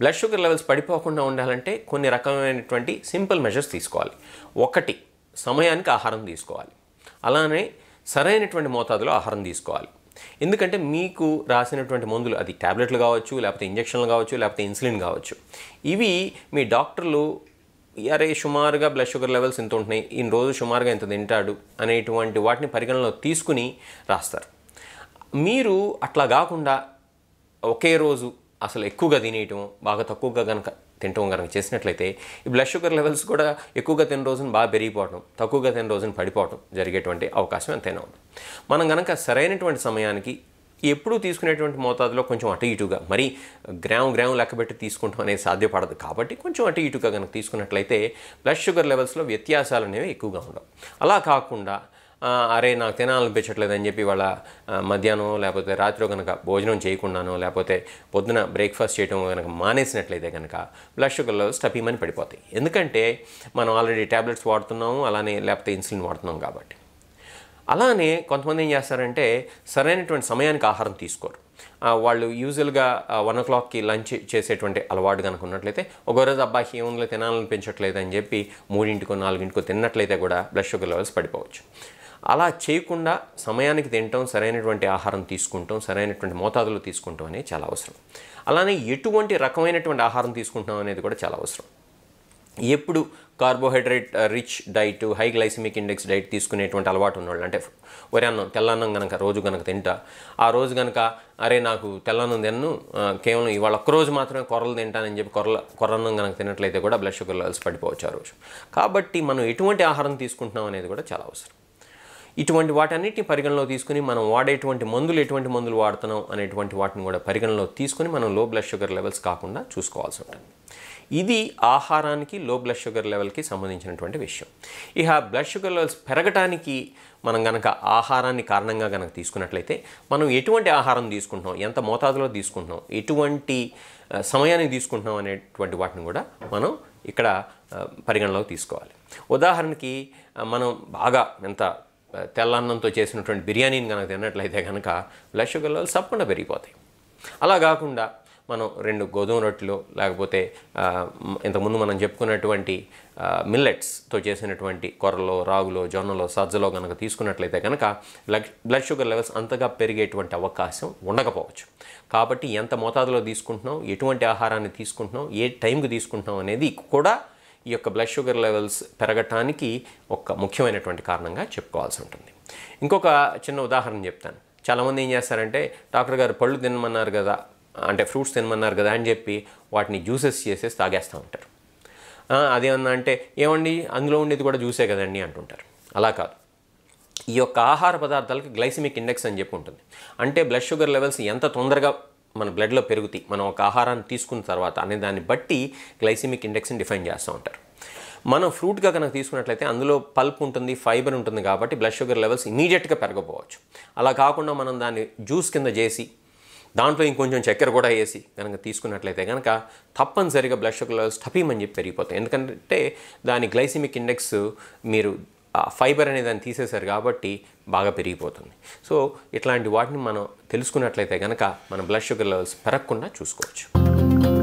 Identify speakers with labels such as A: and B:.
A: blood sugar levels పడిపోకుండా ఉండాలంటే కొన్ని రకమైనటువంటి సింపుల్ మెజర్స్ తీసుకోవాలి ఒకటి సమయానికి ఆహారం తీసుకోవాలి అలానే సరైనటువంటి మోతాదులో ఆహారం తీసుకోవాలి ఎందుకంటే మీకు రాసినటువంటి మందులు అది ట్యాబ్లెట్లు కావచ్చు లేకపోతే ఇంజక్షన్లు కావచ్చు లేకపోతే ఇన్సులిన్ కావచ్చు ఇవి మీ డాక్టర్లు అరే సుమారుగా బ్లడ్ షుగర్ లెవెల్స్ ఇంత ఉంటున్నాయి ఈ రోజు సుమారుగా ఇంత తింటాడు అనేటువంటి వాటిని పరిగణనలో తీసుకుని రాస్తారు మీరు అట్లా కాకుండా ఒకే రోజు అసలు ఎక్కువగా తినేయటం బాగా తక్కువగా కనుక తినటం కనుక చేసినట్లయితే ఈ బ్లడ్ షుగర్ లెవెల్స్ కూడా ఎక్కువగా తిన రోజున బాగా పెరిగిపోవటం తక్కువగా తిన రోజున పడిపోవటం జరిగేటువంటి అవకాశం ఎంతైనా ఉంది మనం కనుక సరైనటువంటి సమయానికి ఎప్పుడూ తీసుకునేటువంటి మోతాదులో కొంచెం అటు ఇటుగా మరి గ్రామ్ గ్రామ్ పెట్టి తీసుకుంటాం అనేది సాధ్యపడదు కాబట్టి కొంచెం అటు ఇటుగా కనుక తీసుకున్నట్లయితే బ్లడ్ షుగర్ లెవెల్స్లో వ్యత్యాసాలు అనేవి ఎక్కువగా ఉండవు అలా కాకుండా అరే నాకు తినాలనిపించట్లేదు అని చెప్పి వాళ్ళ మధ్యాహ్నం లేకపోతే రాత్రి కనుక భోజనం చేయకుండాను లేకపోతే పొద్దున బ్రేక్ఫాస్ట్ చేయడం కనుక మానేసినట్లయితే కనుక బ్లడ్ షుగర్లో స్టఫీమని పడిపోతాయి ఎందుకంటే మనం ఆల్రెడీ ట్యాబ్లెట్స్ వాడుతున్నాము అలానే లేకపోతే ఇన్సులిన్ వాడుతున్నాం కాబట్టి అలానే కొంతమంది ఏం చేస్తారంటే సరైనటువంటి సమయానికి ఆహారం తీసుకోరు వాళ్ళు యూజువల్గా వన్ ఓ క్లాక్కి లంచ్ చేసేటువంటి అలవాటు కనుక ఉన్నట్లయితే ఒక రోజు అబ్బాయికి ఏముందో తినాలనిపించట్లేదు అని చెప్పి మూడింటికో నాలుగింటికో తిన్నట్లయితే కూడా బ్లడ్ షుగర్ లెవెల్స్ పడిపోవచ్చు అలా చేయకుండా సమయానికి తినటం సరైనటువంటి ఆహారం తీసుకుంటాం సరైనటువంటి మోతాదులో తీసుకుంటాం అనేది చాలా అవసరం అలానే ఎటువంటి రకమైనటువంటి ఆహారం తీసుకుంటున్నాం అనేది కూడా చాలా అవసరం ఎప్పుడు carbohydrate rich diet high glycemic index diet తీసుకునేటువంటి అలవాటు ఉన్నవాళ్ళు అంటే అన్నం తెల్లన్నం కనుక రోజు కనుక తింటా ఆ రోజు కనుక అరే నాకు తెల్లన్నం తిన్ను కేవలం ఇవాళ ఒక్కరోజు మాత్రమే కొరలు తింటానని చెప్పి కొరల కొరన్నం కనుక తినట్లయితే కూడా బ్లడ్ షుగర్ లెవెల్స్ పడిపోవచ్చు ఆ రోజు కాబట్టి మనం ఎటువంటి ఆహారం తీసుకుంటున్నాం అనేది కూడా చాలా అవసరం ఇటువంటి వాటన్నిటిని పరిగణలో తీసుకుని మనం వాడేటువంటి మందులు ఎటువంటి మందులు వాడుతున్నాం అనేటువంటి వాటిని కూడా పరిగణలో తీసుకుని మనం లో బ్లడ్ షుగర్ లెవెల్స్ కాకుండా చూసుకోవాల్సి ఉంటుంది ఇది ఆహారానికి లో బ్లడ్ షుగర్ లెవెల్కి సంబంధించినటువంటి విషయం ఇక బ్లడ్ షుగర్ లెవెల్స్ పెరగటానికి మనం కనుక ఆహారాన్ని కారణంగా కనుక తీసుకున్నట్లయితే మనం ఎటువంటి ఆహారం తీసుకుంటున్నాం ఎంత మోతాదులో తీసుకుంటున్నాం ఎటువంటి సమయాన్ని తీసుకుంటున్నాం అనేటువంటి వాటిని కూడా మనం ఇక్కడ పరిగణలోకి తీసుకోవాలి ఉదాహరణకి మనం బాగా ఎంత తెల్లన్నంతో చేసినటువంటి బిర్యానీని కనుక తిన్నట్లయితే కనుక బ్లడ్ షుగర్ లెవెల్ తప్పకుండా పెరిగిపోతాయి అలా కాకుండా మనం రెండు గోధుమ రొట్టెలు లేకపోతే ఇంతకుముందు మనం చెప్పుకున్నటువంటి మిల్లెట్స్తో చేసినటువంటి కొర్రలో రాగులో జొన్నలో సజ్జలో కనుక తీసుకున్నట్లయితే కనుక బ్లడ్ షుగర్ లెవెల్స్ అంతగా పెరిగేటువంటి అవకాశం ఉండకపోవచ్చు కాబట్టి ఎంత మోతాదులో తీసుకుంటున్నాం ఎటువంటి ఆహారాన్ని తీసుకుంటున్నాం ఏ టైంకి తీసుకుంటున్నాం అనేది కూడా ఈ యొక్క బ్లడ్ షుగర్ లెవెల్స్ పెరగటానికి ఒక ముఖ్యమైనటువంటి కారణంగా చెప్పుకోవాల్సి ఉంటుంది ఇంకొక చిన్న ఉదాహరణ చెప్తాను చాలామంది ఏం చేస్తారంటే డాక్టర్ గారు పళ్ళు తినమన్నారు కదా అంటే ఫ్రూట్స్ తినమన్నారు కదా అని చెప్పి వాటిని జ్యూసెస్ చేసేసి తాగేస్తూ ఉంటారు అదేమన్నా అంటే ఏమండి అందులో ఉండేది కూడా జ్యూసే కదండి అంటుంటారు అలా కాదు ఈ యొక్క ఆహార పదార్థాలకు గ్లైసిమిక్ ఇండెక్స్ అని చెప్పి ఉంటుంది అంటే బ్లడ్ షుగర్ లెవెల్స్ ఎంత తొందరగా మన బ్లడ్లో పెరుగుతాయి మనం ఒక ఆహారాన్ని తీసుకున్న తర్వాత అనే దాన్ని బట్టి గ్లైసిమిక్ ఇండెక్స్ని డిఫైన్ చేస్తూ ఉంటారు మనం ఫ్రూట్గా కనుక తీసుకున్నట్లయితే అందులో పల్ప్ ఉంటుంది ఫైబర్ ఉంటుంది కాబట్టి బ్లడ్ షుగర్ లెవెల్స్ ఇమీడియట్గా పెరగపోవచ్చు అలా కాకుండా మనం దాన్ని జ్యూస్ కింద చేసి దాంట్లో ఇంకొంచెం చక్కెర కూడా వేసి కనుక తీసుకున్నట్లయితే కనుక తప్పనిసరిగా బ్లడ్ షుగర్ లెవెల్స్ తప్పిమని చెప్పి పెరిగిపోతాయి ఎందుకంటే దాని గ్లైసిమిక్ ఇండెక్స్ మీరు ఫైబర్ అనే దాన్ని తీసేశారు కాబట్టి బాగా పెరిగిపోతుంది సో ఇట్లాంటి వాటిని మనం తెలుసుకున్నట్లయితే కనుక మన బ్లడ్ షుగర్ లెవెల్స్ పెరగకుండా చూసుకోవచ్చు